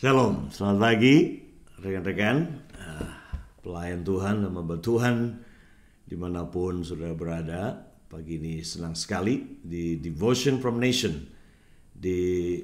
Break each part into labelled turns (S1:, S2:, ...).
S1: Shalom, selamat pagi rekan-rekan ah, Pelayan Tuhan, dan membantu Tuhan Dimanapun sudah berada Pagi ini senang sekali di Devotion from Nation Di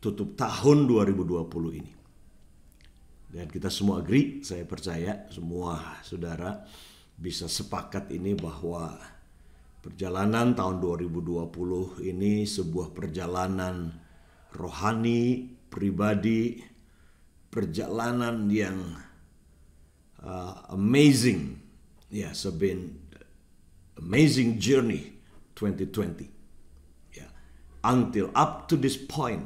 S1: tutup tahun 2020 ini dan kita semua agree, saya percaya semua saudara bisa sepakat ini bahwa perjalanan tahun 2020 ini sebuah perjalanan rohani, pribadi, perjalanan yang uh, amazing. Ya, yeah, amazing journey 2020. Yeah. Until up to this point,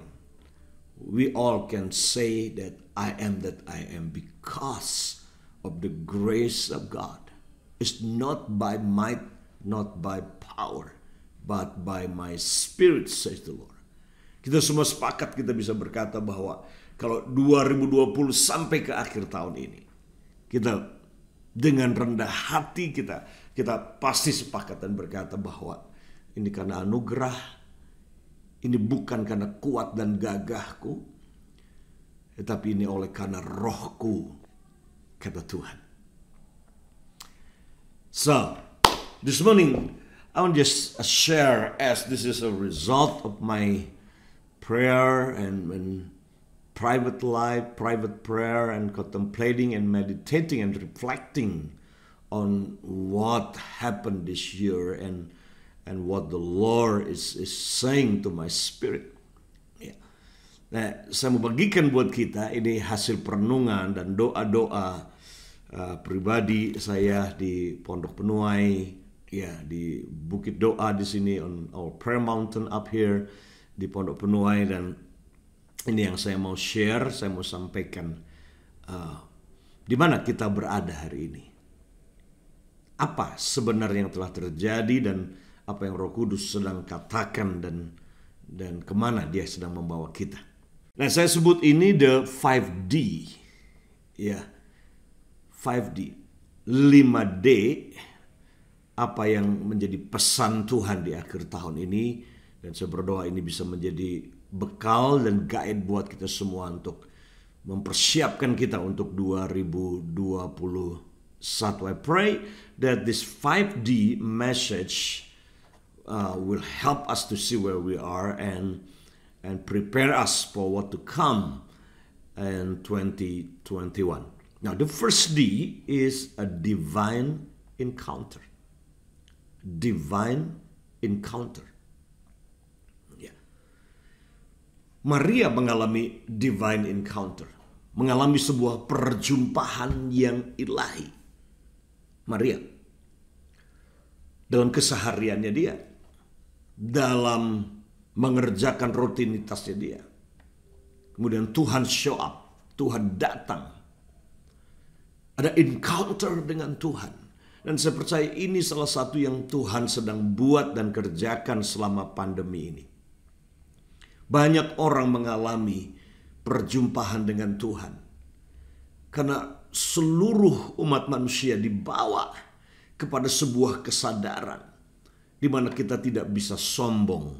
S1: we all can say that I am that I am because of the grace of God. It's not by might, not by power, but by my spirit, says the Lord. Kita semua sepakat kita bisa berkata bahwa kalau 2020 sampai ke akhir tahun ini, kita dengan rendah hati kita, kita pasti sepakat dan berkata bahwa ini karena anugerah, Ini bukan karena kuat dan gagahku, tetapi ini oleh karena rohku, kata Tuhan. So, this morning, I want to just share as this is a result of my prayer and, and private life, private prayer, and contemplating and meditating and reflecting on what happened this year and and what the Lord is, is saying to my spirit. Ya. Nah, saya mau bagikan buat kita ini hasil perenungan dan doa-doa uh, pribadi saya di Pondok Penuai, ya di Bukit Doa di sini on our prayer mountain up here di Pondok Penuai dan ini yang saya mau share, saya mau sampaikan uh, di mana kita berada hari ini. Apa sebenarnya yang telah terjadi dan apa yang Roh Kudus sedang katakan dan dan kemana dia sedang membawa kita. Nah saya sebut ini the 5D, ya 5D, 5D apa yang menjadi pesan Tuhan di akhir tahun ini dan saya berdoa ini bisa menjadi bekal dan guide buat kita semua untuk mempersiapkan kita untuk 2021. I pray that this 5D message uh, will help us to see where we are and and prepare us for what to come in 2021. Now, the first D is a divine encounter. Divine encounter. Yeah. Maria mengalami divine encounter, mengalami sebuah perjumpaan yang ilahi. Maria dalam kesehariannya dia dalam mengerjakan rutinitasnya dia. Kemudian Tuhan show up, Tuhan datang. Ada encounter dengan Tuhan. Dan saya percaya ini salah satu yang Tuhan sedang buat dan kerjakan selama pandemi ini. Banyak orang mengalami perjumpaan dengan Tuhan. Karena seluruh umat manusia dibawa kepada sebuah kesadaran di mana kita tidak bisa sombong.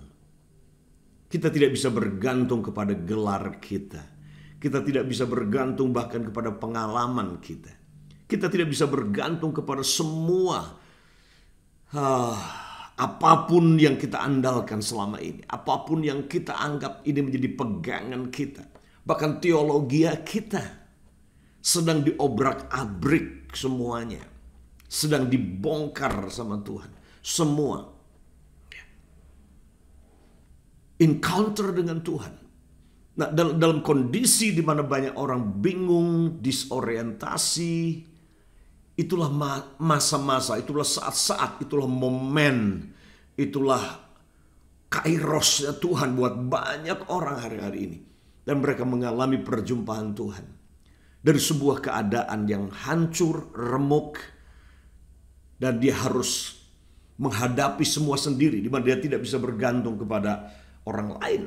S1: Kita tidak bisa bergantung kepada gelar kita. Kita tidak bisa bergantung bahkan kepada pengalaman kita. Kita tidak bisa bergantung kepada semua uh, apapun yang kita andalkan selama ini. Apapun yang kita anggap ini menjadi pegangan kita. Bahkan teologi kita sedang diobrak-abrik semuanya. Sedang dibongkar sama Tuhan. Semua encounter dengan Tuhan. Nah, dalam, dalam kondisi di mana banyak orang bingung, disorientasi, itulah masa-masa, itulah saat-saat, itulah momen, itulah kairosnya Tuhan buat banyak orang hari-hari ini. Dan mereka mengalami perjumpaan Tuhan. Dari sebuah keadaan yang hancur, remuk, dan dia harus menghadapi semua sendiri. Di mana dia tidak bisa bergantung kepada orang lain.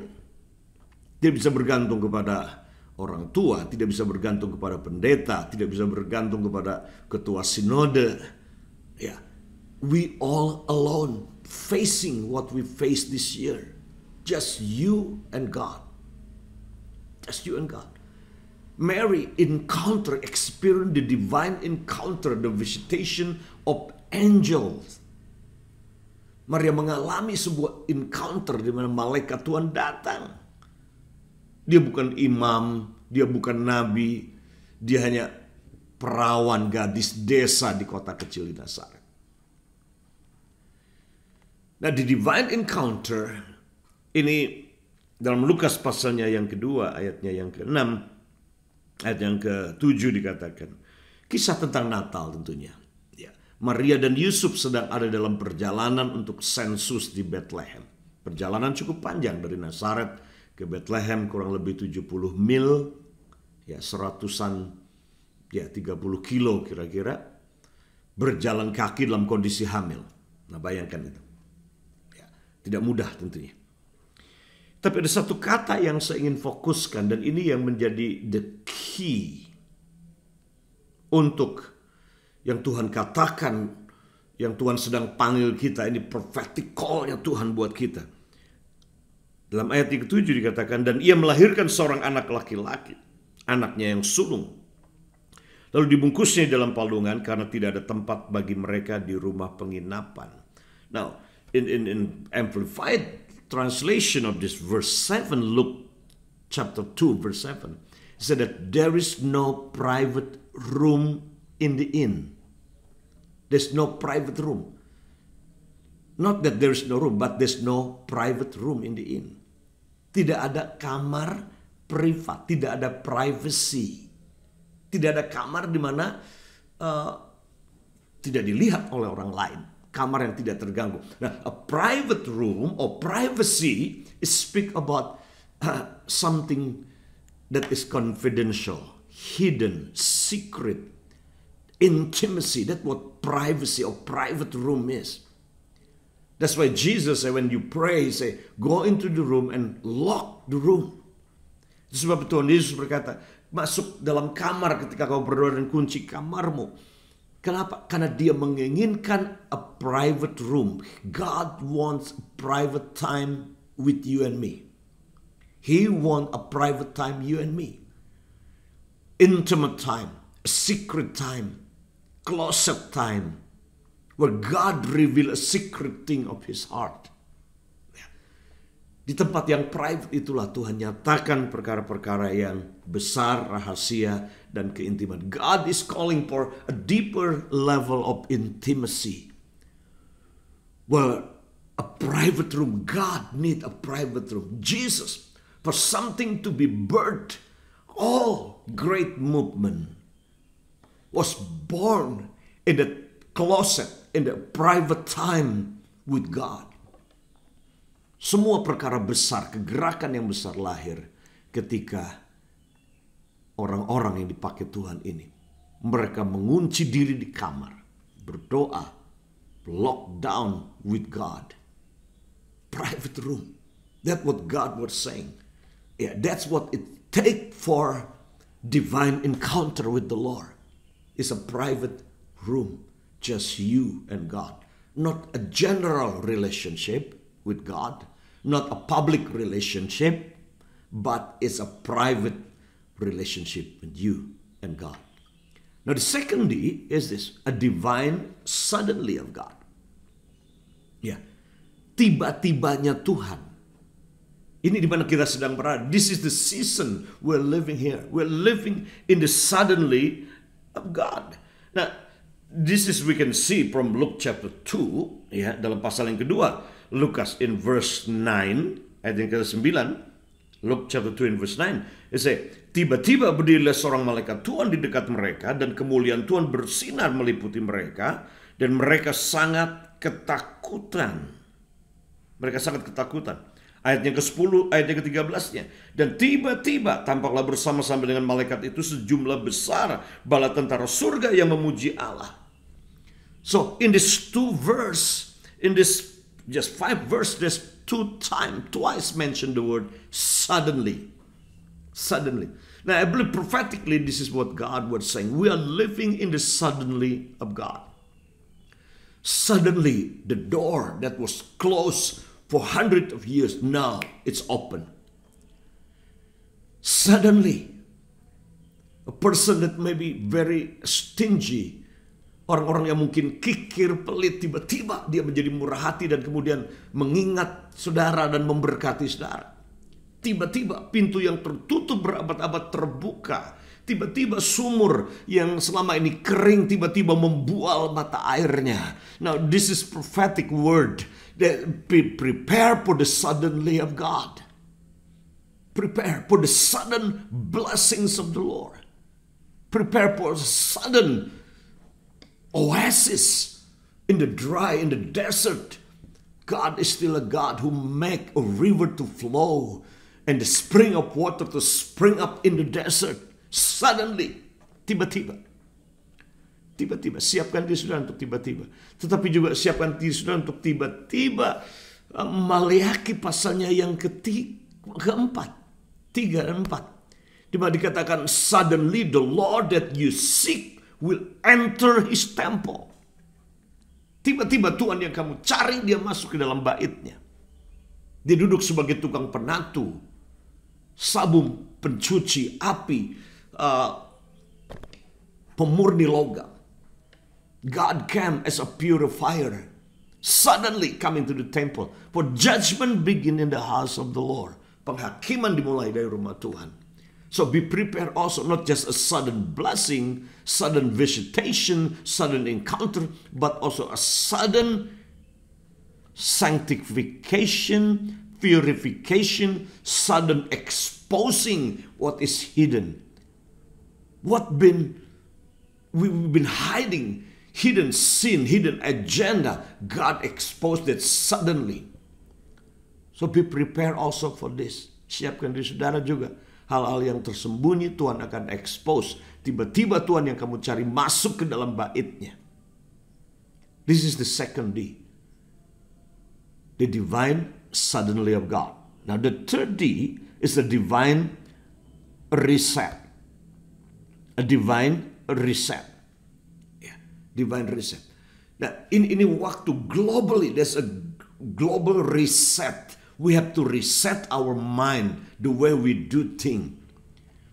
S1: Tidak bisa bergantung kepada orang tua, tidak bisa bergantung kepada pendeta, tidak bisa bergantung kepada ketua sinode. Ya, we all alone facing what we face this year. Just you and God. Just you and God. Mary encounter, experience the divine encounter, the visitation of angels Maria mengalami sebuah encounter di mana malaikat Tuhan datang. Dia bukan imam, dia bukan nabi, dia hanya perawan gadis desa di kota kecil di Nazaret. Nah di divine encounter ini dalam Lukas pasalnya yang kedua ayatnya yang ke-6 ayat yang ke-7 dikatakan kisah tentang Natal tentunya. Maria dan Yusuf sedang ada dalam perjalanan untuk sensus di Bethlehem. Perjalanan cukup panjang dari Nazaret ke Bethlehem kurang lebih 70 mil, ya seratusan, ya 30 kilo kira-kira. Berjalan kaki dalam kondisi hamil. Nah bayangkan itu. Ya, tidak mudah tentunya. Tapi ada satu kata yang saya ingin fokuskan dan ini yang menjadi the key untuk yang Tuhan katakan, yang Tuhan sedang panggil kita, ini prophetic call-nya Tuhan buat kita. Dalam ayat yang ketujuh dikatakan, dan ia melahirkan seorang anak laki-laki, anaknya yang sulung. Lalu dibungkusnya dalam palungan karena tidak ada tempat bagi mereka di rumah penginapan. Now, in, in, in amplified translation of this verse 7, Luke chapter 2 verse 7, it said that there is no private room in the inn. There's no private room. Not that there's no room, but there's no private room in the inn. Tidak ada kamar privat, tidak ada privacy. Tidak ada kamar di mana uh, tidak dilihat oleh orang lain. Kamar yang tidak terganggu. Nah, a private room or privacy is speak about uh, something that is confidential, hidden, secret, intimacy. That's what privacy or private room is. That's why Jesus said, when you pray, say, go into the room and lock the room. sebab Tuhan Yesus berkata, masuk dalam kamar ketika kau berdoa dan kunci kamarmu. Kenapa? Karena dia menginginkan a private room. God wants a private time with you and me. He wants a private time you and me. Intimate time, a secret time, closet time where God reveal a secret thing of his heart. Ya. Di tempat yang private itulah Tuhan nyatakan perkara-perkara yang besar, rahasia, dan keintiman. God is calling for a deeper level of intimacy. Where a private room. God need a private room. Jesus, for something to be birthed, all great movement was born in the closet, in the private time with God. Semua perkara besar, kegerakan yang besar lahir ketika orang-orang yang dipakai Tuhan ini. Mereka mengunci diri di kamar, berdoa, lockdown with God. Private room. That's what God was saying. Yeah, that's what it take for divine encounter with the Lord. is a private room, just you and God. Not a general relationship with God, not a public relationship, but it's a private relationship with you and God. Now, the second D is this a divine suddenly of God. yeah. tiba-tibanya Tuhan. Ini di mana kita sedang berada. This is the season we're living here. We're living in the suddenly of God. Nah, this is we can see from Luke chapter 2 ya dalam pasal yang kedua Lukas in verse 9 ayat yang ke-9 Luke chapter 2 in verse 9 it say tiba-tiba berdirilah seorang malaikat Tuhan di dekat mereka dan kemuliaan Tuhan bersinar meliputi mereka dan mereka sangat ketakutan mereka sangat ketakutan ayatnya ke-10, ayatnya ke-13-nya. Dan tiba-tiba tampaklah bersama-sama dengan malaikat itu sejumlah besar bala tentara surga yang memuji Allah. So, in this two verse, in this just five verse, there's two time, twice mentioned the word suddenly. Suddenly. Now, I believe prophetically this is what God was saying. We are living in the suddenly of God. Suddenly, the door that was closed for hundreds of years. Now it's open. Suddenly, a person that may be very stingy, orang-orang yang mungkin kikir, pelit, tiba-tiba dia menjadi murah hati dan kemudian mengingat saudara dan memberkati saudara. Tiba-tiba pintu yang tertutup berabad-abad terbuka. Tiba-tiba sumur yang selama ini kering tiba-tiba membual mata airnya. Now this is prophetic word Be prepared for the suddenly of God. Prepare for the sudden blessings of the Lord. Prepare for a sudden oasis in the dry, in the desert. God is still a God who make a river to flow and the spring of water to spring up in the desert. Suddenly, tiba-tiba. tiba-tiba siapkan diri saudara untuk tiba-tiba tetapi juga siapkan diri saudara untuk tiba-tiba eh, maliaki pasalnya yang ketiga keempat tiga dan empat Dimana dikatakan suddenly the Lord that you seek will enter his temple tiba-tiba Tuhan yang kamu cari dia masuk ke dalam baitnya dia duduk sebagai tukang penatu sabum pencuci api uh, pemurni logam God came as a purifier, suddenly coming to the temple. For judgment begin in the house of the Lord. Penghakiman dimulai dari rumah Tuhan. So be prepared also, not just a sudden blessing, sudden visitation, sudden encounter, but also a sudden sanctification, purification, sudden exposing what is hidden. What been we've been hiding hidden sin, hidden agenda, God exposed it suddenly. So be prepared also for this. Siapkan diri saudara juga. Hal-hal yang tersembunyi Tuhan akan expose. Tiba-tiba Tuhan yang kamu cari masuk ke dalam baitnya. This is the second D. The divine suddenly of God. Now the third D is the divine reset. A divine reset divine reset. Nah, ini ini waktu globally there's a global reset. We have to reset our mind, the way we do things.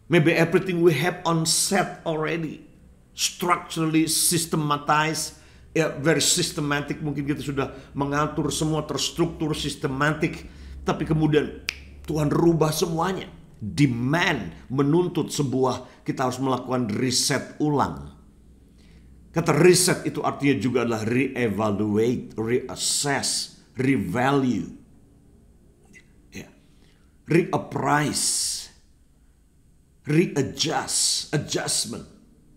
S1: Maybe everything we have on set already, structurally systematized, ya, very systematic. Mungkin kita sudah mengatur semua terstruktur sistematik, tapi kemudian Tuhan rubah semuanya. Demand menuntut sebuah kita harus melakukan reset ulang. Kata reset itu artinya juga adalah reevaluate, reassess, revalue, yeah. reappraise, readjust, adjustment,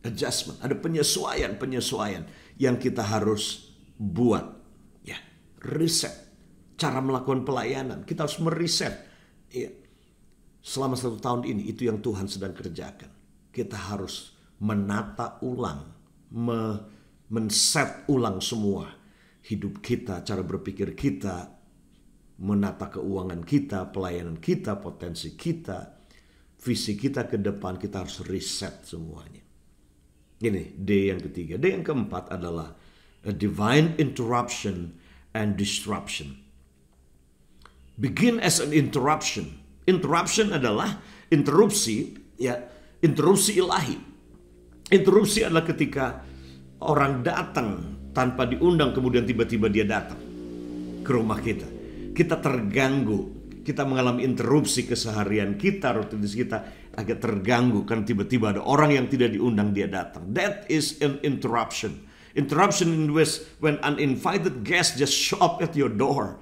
S1: adjustment. Ada penyesuaian, penyesuaian yang kita harus buat. Ya, yeah. reset, cara melakukan pelayanan. Kita harus mereset. Ya. Yeah. Selama satu tahun ini itu yang Tuhan sedang kerjakan. Kita harus menata ulang me, men-set ulang semua hidup kita, cara berpikir kita, menata keuangan kita, pelayanan kita, potensi kita, visi kita ke depan kita harus reset semuanya. Ini D yang ketiga. D yang keempat adalah a divine interruption and disruption. Begin as an interruption. Interruption adalah interupsi, ya, interupsi ilahi Interupsi adalah ketika orang datang tanpa diundang kemudian tiba-tiba dia datang ke rumah kita. Kita terganggu, kita mengalami interupsi keseharian kita, rutinitas kita agak terganggu kan tiba-tiba ada orang yang tidak diundang dia datang. That is an interruption. Interruption in which when invited guest just show up at your door.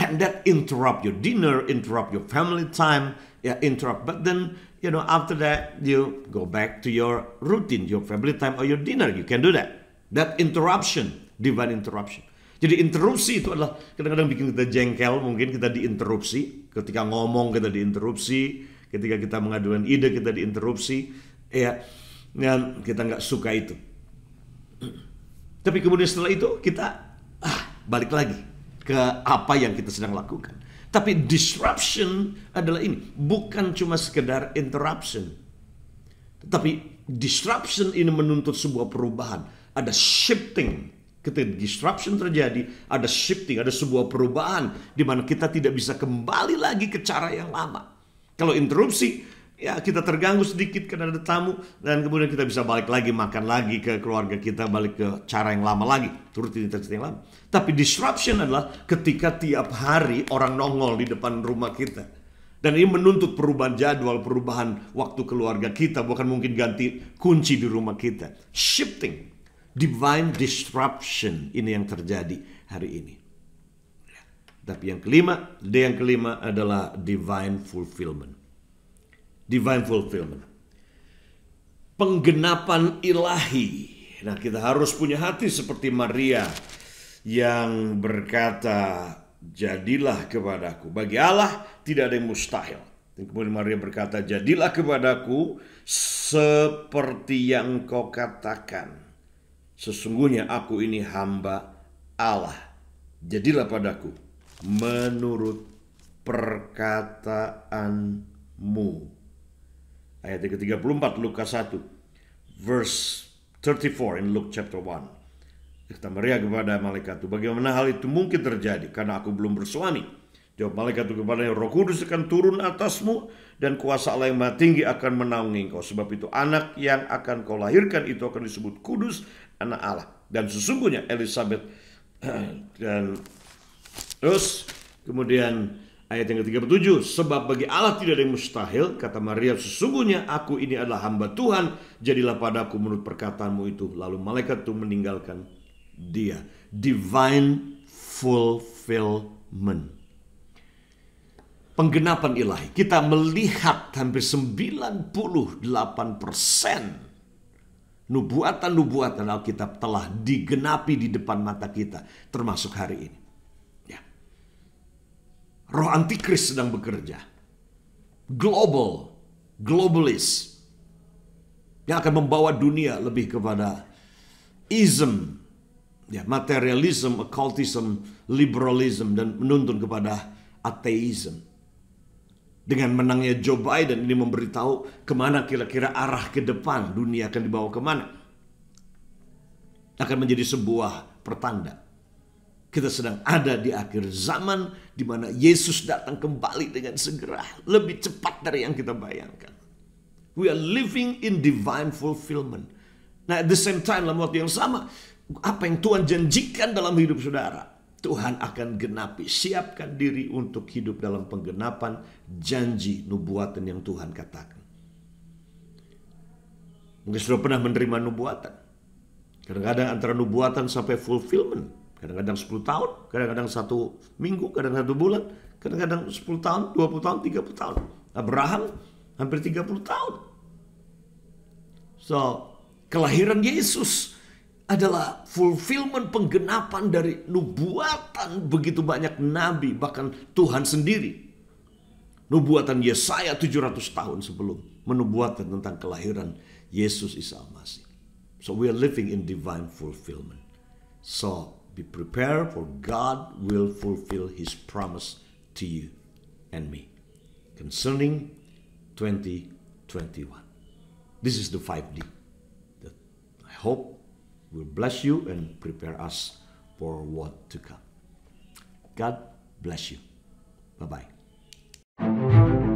S1: And that interrupt your dinner, interrupt your family time, yeah, interrupt. But then you know, after that you go back to your routine, your family time or your dinner. You can do that. That interruption, divine interruption. Jadi interupsi itu adalah kadang-kadang bikin kita jengkel, mungkin kita diinterupsi, ketika ngomong kita diinterupsi, ketika kita mengadukan ide kita diinterupsi, ya, dan ya, kita nggak suka itu. Tapi kemudian setelah itu kita ah, balik lagi ke apa yang kita sedang lakukan. Tapi disruption adalah ini, bukan cuma sekedar interruption. Tetapi disruption ini menuntut sebuah perubahan. Ada shifting. Ketika disruption terjadi, ada shifting, ada sebuah perubahan di mana kita tidak bisa kembali lagi ke cara yang lama. Kalau interupsi, ya kita terganggu sedikit karena ada tamu dan kemudian kita bisa balik lagi makan lagi ke keluarga kita balik ke cara yang lama lagi rutinitas yang lama tapi disruption adalah ketika tiap hari orang nongol di depan rumah kita dan ini menuntut perubahan jadwal perubahan waktu keluarga kita bukan mungkin ganti kunci di rumah kita shifting divine disruption ini yang terjadi hari ini tapi yang kelima, yang kelima adalah divine fulfillment divine fulfillment. Penggenapan ilahi. Nah, kita harus punya hati seperti Maria yang berkata, "Jadilah kepadaku." Bagi Allah tidak ada yang mustahil. Dan kemudian Maria berkata, "Jadilah kepadaku seperti yang kau katakan. Sesungguhnya aku ini hamba Allah. Jadilah padaku menurut perkataanmu." ayat yang ke-34 Lukas 1 verse 34 in Luke chapter 1 kata Maria kepada malaikat itu bagaimana hal itu mungkin terjadi karena aku belum bersuami jawab malaikat itu kepada roh kudus akan turun atasmu dan kuasa Allah yang maha tinggi akan menaungi engkau sebab itu anak yang akan kau lahirkan itu akan disebut kudus anak Allah dan sesungguhnya Elizabeth dan terus kemudian Ayat yang ke-37, sebab bagi Allah tidak ada yang mustahil, kata Maria, sesungguhnya aku ini adalah hamba Tuhan, jadilah padaku menurut perkataanmu itu. Lalu malaikat itu meninggalkan dia. Divine fulfillment. Penggenapan ilahi. Kita melihat hampir 98% nubuatan-nubuatan Alkitab telah digenapi di depan mata kita, termasuk hari ini roh antikris sedang bekerja. Global, globalis yang akan membawa dunia lebih kepada ism, ya materialism, occultism, liberalism dan menuntun kepada ateism. Dengan menangnya Joe Biden ini memberitahu kemana kira-kira arah ke depan dunia akan dibawa kemana. Akan menjadi sebuah pertanda. Kita sedang ada di akhir zaman di mana Yesus datang kembali dengan segera, lebih cepat dari yang kita bayangkan. We are living in divine fulfillment. Nah, at the same time dalam waktu yang sama, apa yang Tuhan janjikan dalam hidup saudara, Tuhan akan genapi. Siapkan diri untuk hidup dalam penggenapan janji nubuatan yang Tuhan katakan. Mungkin sudah pernah menerima nubuatan. Kadang-kadang antara nubuatan sampai fulfillment Kadang-kadang 10 tahun, kadang-kadang satu minggu, kadang-kadang satu bulan, kadang-kadang 10 tahun, 20 tahun, 30 tahun. Abraham hampir 30 tahun. So, kelahiran Yesus adalah fulfillment penggenapan dari nubuatan begitu banyak nabi bahkan Tuhan sendiri. Nubuatan Yesaya 700 tahun sebelum menubuatan tentang kelahiran Yesus Isa Masih. So we are living in divine fulfillment. So Be prepared, for God will fulfill his promise to you and me concerning 2021. This is the 5D that I hope will bless you and prepare us for what to come. God bless you. Bye bye.